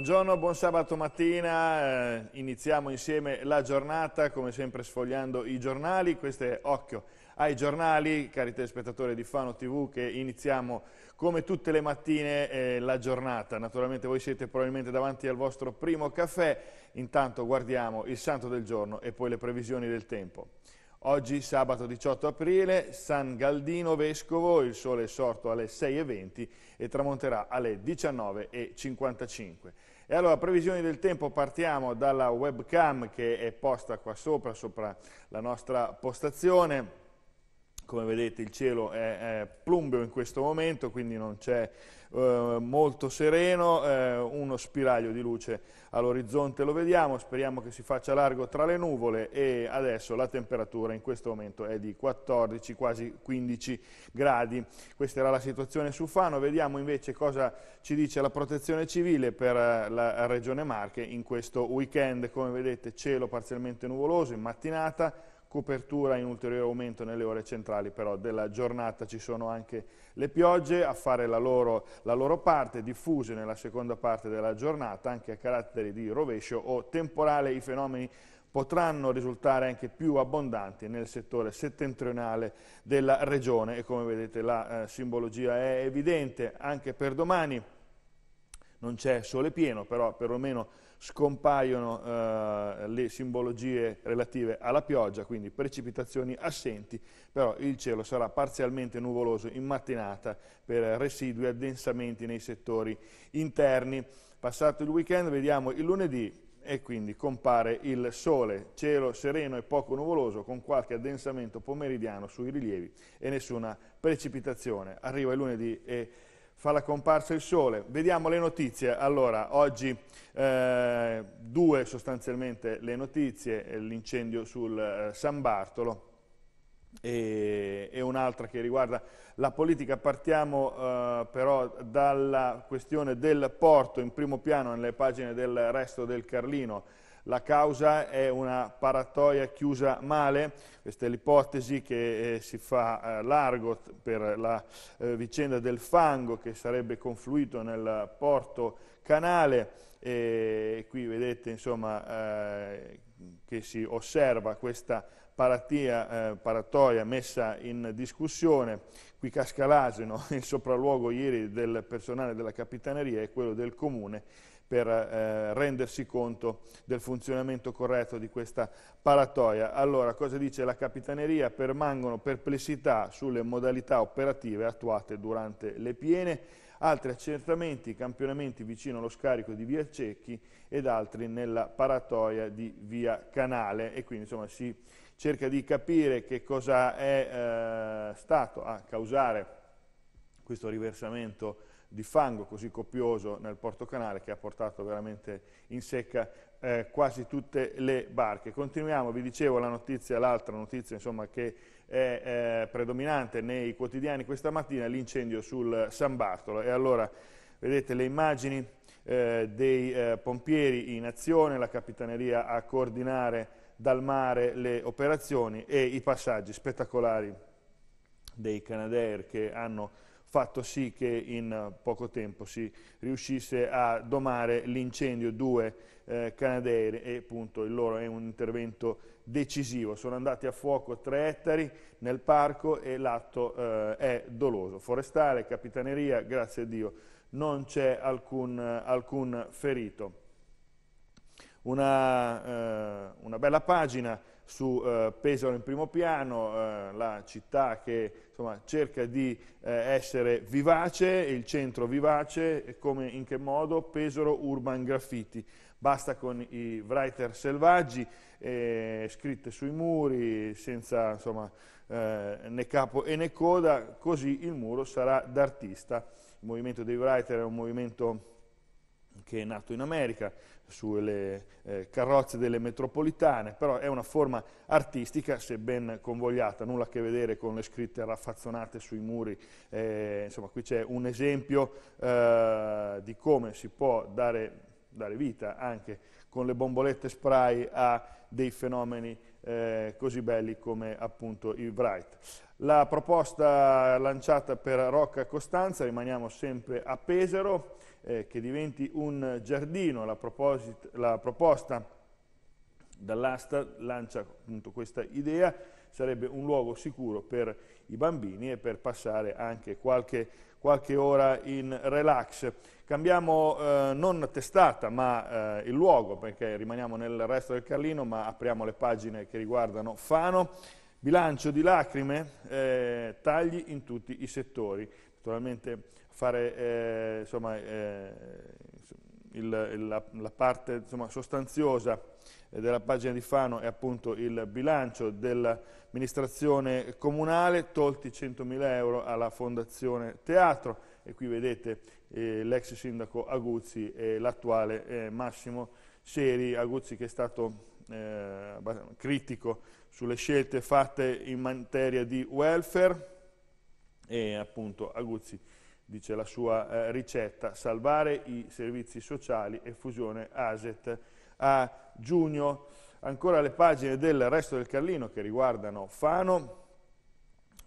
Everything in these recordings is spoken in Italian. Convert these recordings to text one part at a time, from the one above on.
Buongiorno, buon sabato mattina, eh, iniziamo insieme la giornata come sempre sfogliando i giornali, questo è Occhio ai giornali, cari telespettatori di Fano TV che iniziamo come tutte le mattine eh, la giornata, naturalmente voi siete probabilmente davanti al vostro primo caffè, intanto guardiamo il santo del giorno e poi le previsioni del tempo. Oggi sabato 18 aprile, San Galdino Vescovo, il sole è sorto alle 6.20 e tramonterà alle 19.55. E allora, previsioni del tempo, partiamo dalla webcam che è posta qua sopra, sopra la nostra postazione come vedete il cielo è, è plumbeo in questo momento, quindi non c'è eh, molto sereno, eh, uno spiraglio di luce all'orizzonte lo vediamo, speriamo che si faccia largo tra le nuvole e adesso la temperatura in questo momento è di 14, quasi 15 gradi. Questa era la situazione su Fano, vediamo invece cosa ci dice la protezione civile per eh, la regione Marche in questo weekend, come vedete cielo parzialmente nuvoloso in mattinata, copertura in ulteriore aumento nelle ore centrali però della giornata ci sono anche le piogge a fare la loro, la loro, parte, diffuse nella seconda parte della giornata anche a caratteri di rovescio o temporale i fenomeni potranno risultare anche più abbondanti nel settore settentrionale della regione e come vedete la eh, simbologia è evidente anche per domani non c'è sole pieno però perlomeno scompaiono eh, le simbologie relative alla pioggia, quindi precipitazioni assenti, però il cielo sarà parzialmente nuvoloso in mattinata per residui addensamenti nei settori interni. Passato il weekend vediamo il lunedì e quindi compare il sole, cielo sereno e poco nuvoloso con qualche addensamento pomeridiano sui rilievi e nessuna precipitazione. Arriva il lunedì e fa la comparsa il sole. Vediamo le notizie. Allora, oggi eh, due sostanzialmente le notizie, l'incendio sul eh, San Bartolo e, e un'altra che riguarda la politica. Partiamo eh, però dalla questione del porto in primo piano nelle pagine del resto del Carlino. La causa è una paratoia chiusa male, questa è l'ipotesi che eh, si fa eh, largo per la eh, vicenda del fango che sarebbe confluito nel porto canale e qui vedete insomma eh, che si osserva questa paratia, eh, paratoia messa in discussione, qui casca l'asino, il sopralluogo ieri del personale della Capitaneria e quello del Comune per eh, rendersi conto del funzionamento corretto di questa paratoia. Allora, cosa dice la Capitaneria? Permangono perplessità sulle modalità operative attuate durante le piene, altri accertamenti, campionamenti vicino allo scarico di Via Cecchi ed altri nella paratoia di Via Canale e quindi insomma si cerca di capire che cosa è eh, stato a causare questo riversamento di fango così copioso nel porto canale che ha portato veramente in secca eh, quasi tutte le barche. Continuiamo, vi dicevo la notizia, l'altra notizia insomma, che è eh, predominante nei quotidiani questa mattina, l'incendio sul San Bartolo. E allora vedete le immagini eh, dei eh, pompieri in azione, la capitaneria a coordinare dal mare le operazioni e i passaggi spettacolari dei Canadair che hanno fatto sì che in eh, poco tempo si riuscisse a domare l'incendio due eh, canaderi e appunto il loro è un intervento decisivo. Sono andati a fuoco tre ettari nel parco e l'atto eh, è doloso. Forestale, capitaneria, grazie a Dio non c'è alcun, alcun, ferito. Una, eh, una bella pagina su eh, Pesaro in primo piano, eh, la città che insomma, cerca di eh, essere vivace, il centro vivace, e come, in che modo? Pesaro Urban Graffiti. Basta con i writer selvaggi, eh, scritte sui muri, senza insomma, eh, né capo e né coda, così il muro sarà d'artista. Il movimento dei writer è un movimento che è nato in America, sulle eh, carrozze delle metropolitane, però è una forma artistica, se ben convogliata, nulla a che vedere con le scritte raffazzonate sui muri, eh, insomma qui c'è un esempio eh, di come si può dare, dare, vita anche con le bombolette spray a dei fenomeni eh, così belli come appunto i Wright. La proposta lanciata per Rocca Costanza, rimaniamo sempre a Pesaro, eh, che diventi un giardino, la, la proposta dall'asta lancia appunto questa idea, sarebbe un luogo sicuro per i bambini e per passare anche qualche, qualche ora in relax. Cambiamo eh, non testata ma eh, il luogo perché rimaniamo nel resto del Carlino ma apriamo le pagine che riguardano Fano. Bilancio di lacrime, eh, tagli in tutti i settori. Naturalmente fare eh, insomma, eh, il, la, la, parte insomma, sostanziosa eh, della pagina di Fano è appunto il bilancio dell'amministrazione comunale, tolti 100.000 euro alla Fondazione Teatro e qui vedete eh, l'ex sindaco Aguzzi e l'attuale eh, Massimo Seri, Aguzzi che è stato eh, critico sulle scelte fatte in materia di welfare e appunto Aguzzi dice la sua eh, ricetta, salvare i servizi sociali e fusione ASET a giugno. Ancora le pagine del resto del Carlino che riguardano Fano,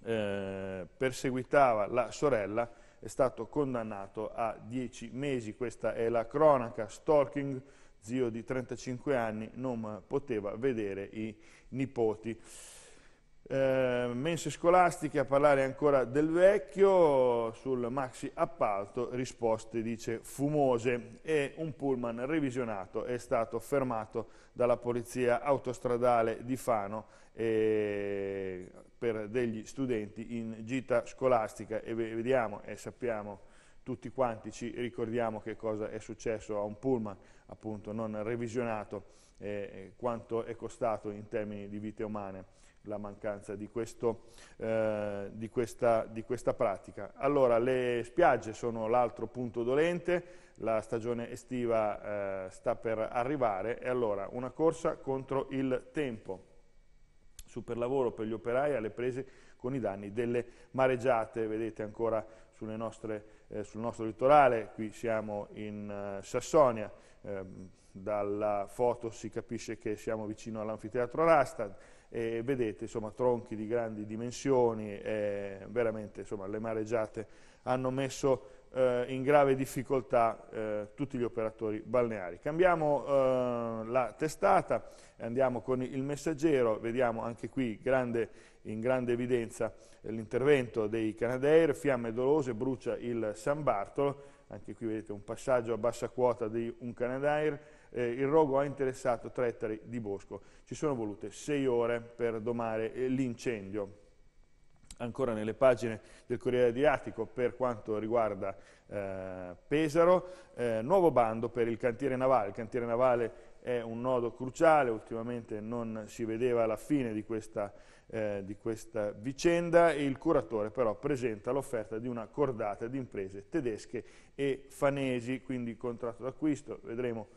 eh, perseguitava la sorella, è stato condannato a 10 mesi, questa è la cronaca, stalking, zio di 35 anni, non poteva vedere i nipoti. Eh, mense scolastiche a parlare ancora del vecchio, sul maxi appalto risposte dice fumose e un pullman revisionato è stato fermato dalla polizia autostradale di Fano eh, per degli studenti in gita scolastica e vediamo e sappiamo tutti quanti ci ricordiamo che cosa è successo a un pullman appunto non revisionato eh, e quanto è costato in termini di vite umane la mancanza di, questo, eh, di, questa, di questa pratica. Allora, le spiagge sono l'altro punto dolente, la stagione estiva eh, sta per arrivare e allora una corsa contro il tempo. super lavoro per gli operai alle prese con i danni delle mareggiate, vedete ancora nostre, eh, sul nostro litorale, qui siamo in eh, Sassonia, ehm, dalla foto si capisce che siamo vicino all'anfiteatro Rastad, e vedete insomma, tronchi di grandi dimensioni, eh, veramente insomma, le mareggiate hanno messo eh, in grave difficoltà eh, tutti gli operatori balneari. Cambiamo eh, la testata, andiamo con il messaggero, vediamo anche qui grande, in grande evidenza l'intervento dei Canadair, fiamme dolose, brucia il San Bartolo, anche qui vedete un passaggio a bassa quota di un Canadair, eh, il rogo ha interessato 3 ettari di bosco. Ci sono volute 6 ore per domare eh, l'incendio. Ancora nelle pagine del Corriere Adriatico per quanto riguarda eh, Pesaro, eh, nuovo bando per il cantiere navale. Il cantiere navale è un nodo cruciale, ultimamente non si vedeva la fine di questa, eh, di questa vicenda, il curatore però presenta l'offerta di una cordata di imprese tedesche e fanesi, quindi contratto d'acquisto, vedremo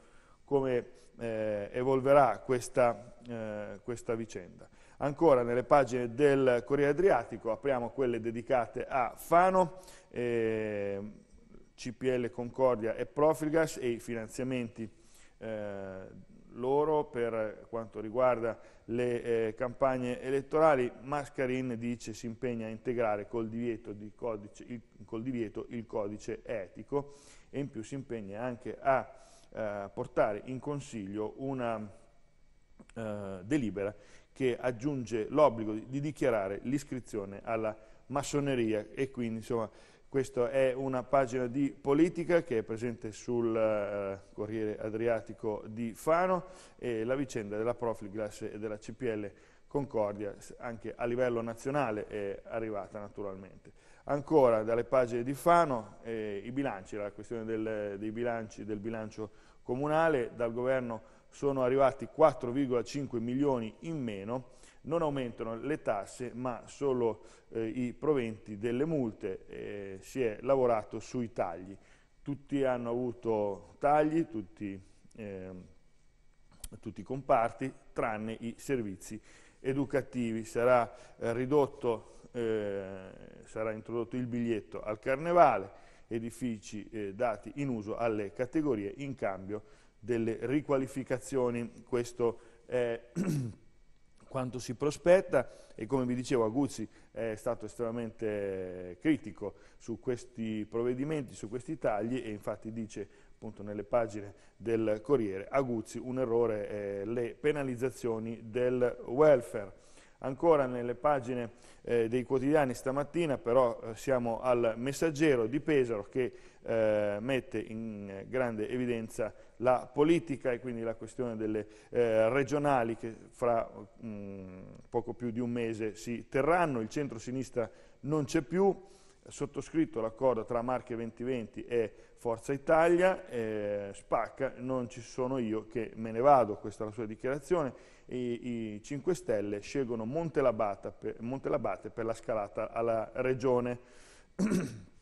come eh, evolverà questa, eh, questa, vicenda. Ancora nelle pagine del Corriere Adriatico apriamo quelle dedicate a Fano, eh, CPL Concordia e Profilgas e i finanziamenti eh, loro per quanto riguarda le eh, campagne elettorali. Mascarin dice si impegna a integrare col divieto, di codice, il, col divieto il codice etico e in più si impegna anche a eh, portare in Consiglio una eh, delibera che aggiunge l'obbligo di, di, dichiarare l'iscrizione alla massoneria e quindi insomma questa è una pagina di politica che è presente sul eh, Corriere Adriatico di Fano e la vicenda della Profliglas e della CPL Concordia anche a livello nazionale è arrivata naturalmente. Ancora dalle pagine di Fano eh, i bilanci, la questione del, dei bilanci, del bilancio comunale, dal governo sono arrivati 4,5 milioni in meno, non aumentano le tasse ma solo eh, i proventi delle multe, eh, si è lavorato sui tagli. Tutti hanno avuto tagli, tutti, eh, tutti i comparti, tranne i servizi educativi. Sarà eh, ridotto, eh, sarà introdotto il biglietto al carnevale, edifici eh, dati in uso alle categorie in cambio delle riqualificazioni. Questo è quanto si prospetta e come vi dicevo Aguzzi è stato estremamente critico su questi provvedimenti, su questi tagli e infatti dice appunto nelle pagine del Corriere Aguzzi un errore eh, le penalizzazioni del welfare ancora nelle pagine eh, dei quotidiani stamattina, però eh, siamo al messaggero di Pesaro che eh, mette in grande evidenza la politica e quindi la questione delle eh, regionali che fra mh, mm, poco più di un mese si terranno, il centro-sinistra non c'è più, sottoscritto l'accordo tra Marche 2020 e Forza Italia, eh, spacca, non ci sono io che me ne vado, questa è la sua dichiarazione, i, i 5 Stelle scelgono Montelabate per, per la scalata alla regione.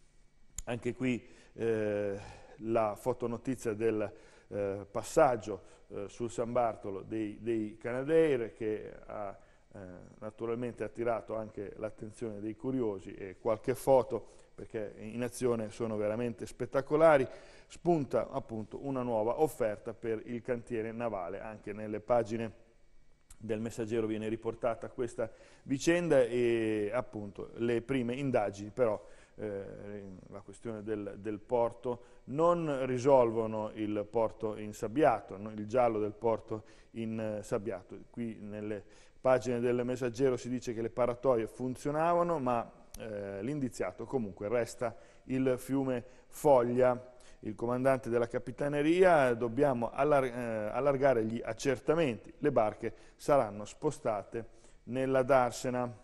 Anche qui eh, la fotonotizia del eh, passaggio eh, sul San Bartolo dei, dei Canadair che ha eh, naturalmente ha attirato anche l'attenzione dei curiosi e qualche foto perché in azione sono veramente spettacolari, spunta appunto una nuova offerta per il cantiere navale, anche nelle pagine del messaggero viene riportata questa vicenda e appunto le prime indagini però eh, la questione del, del, porto non risolvono il porto insabbiato, il giallo del porto insabbiato, eh, qui nelle pagine del messaggero si dice che le paratoie funzionavano, ma eh, l'indiziato comunque resta il fiume Foglia. Il comandante della capitaneria dobbiamo allar eh, allargare gli accertamenti, le barche saranno spostate nella Darsena.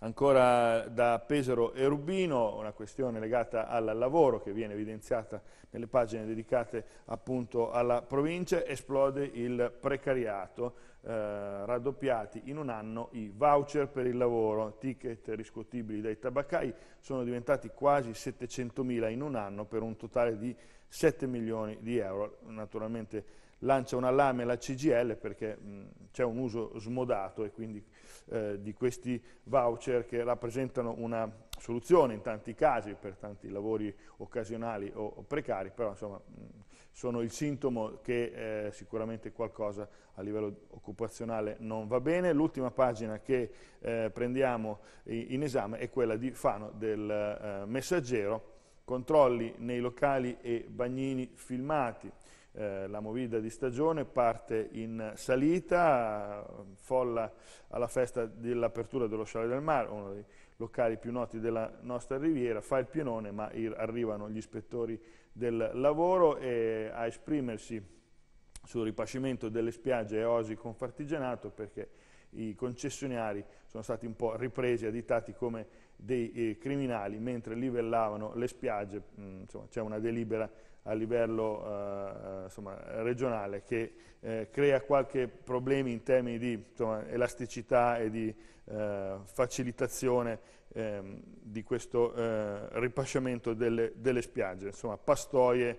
Ancora da Pesaro e Rubino, una questione legata al lavoro che viene evidenziata nelle pagine dedicate appunto alla provincia, esplode il precariato, eh, raddoppiati in un anno i voucher per il lavoro, ticket riscuotibili dai tabaccai, sono diventati quasi 700.000 in un anno per un totale di 7 milioni di euro, naturalmente lancia un allarme alla CGL perché c'è un uso smodato e quindi eh, di questi voucher che rappresentano una soluzione in tanti casi per tanti lavori occasionali o, o precari, però insomma mh, sono il sintomo che eh, sicuramente qualcosa a livello occupazionale non va bene. L'ultima pagina che eh, prendiamo in esame è quella di Fano del eh, Messaggero, controlli nei locali e bagnini filmati, eh, la movida di stagione parte in salita, folla alla festa dell'apertura dello Sciale del Mar, uno dei locali più noti della nostra riviera, fa il pienone ma arrivano gli ispettori del lavoro e a esprimersi sul ripascimento delle spiagge e osi con fartigianato perché i concessionari sono stati un po' ripresi, additati come dei eh, criminali mentre livellavano le spiagge, mm, c'è una delibera a livello eh, insomma, regionale che eh, crea qualche problema in termini di insomma, elasticità e di eh, facilitazione ehm, di questo eh, ripasciamento delle, delle spiagge, insomma pastoie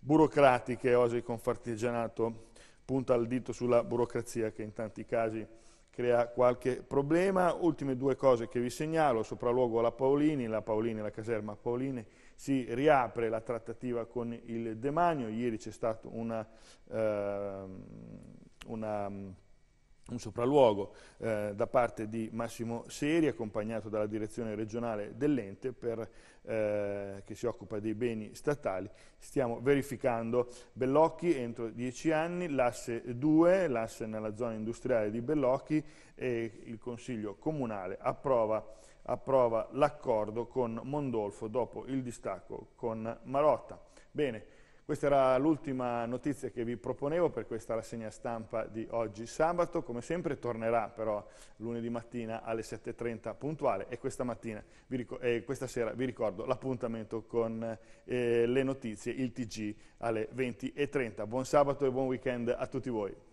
burocratiche, osi il confartigianato punta il dito sulla burocrazia che in tanti casi crea qualche problema. Ultime due cose che vi segnalo, sopralluogo alla Paolini, la Paolini, la caserma Paolini, si riapre la trattativa con il demanio, ieri c'è stata una, eh, una un sopralluogo eh, da parte di Massimo Seri, accompagnato dalla direzione regionale dell'ente eh, che si occupa dei beni statali. Stiamo verificando Bellocchi entro dieci anni, l'asse 2, l'asse nella zona industriale di Bellocchi e il Consiglio Comunale approva, approva l'accordo con Mondolfo dopo il distacco con Marotta. Bene, questa era l'ultima notizia che vi proponevo per questa rassegna stampa di oggi sabato. Come sempre tornerà però lunedì mattina alle 7.30 puntuale e questa, mattina, eh, questa sera vi ricordo l'appuntamento con eh, le notizie, il TG alle 20.30. Buon sabato e buon weekend a tutti voi.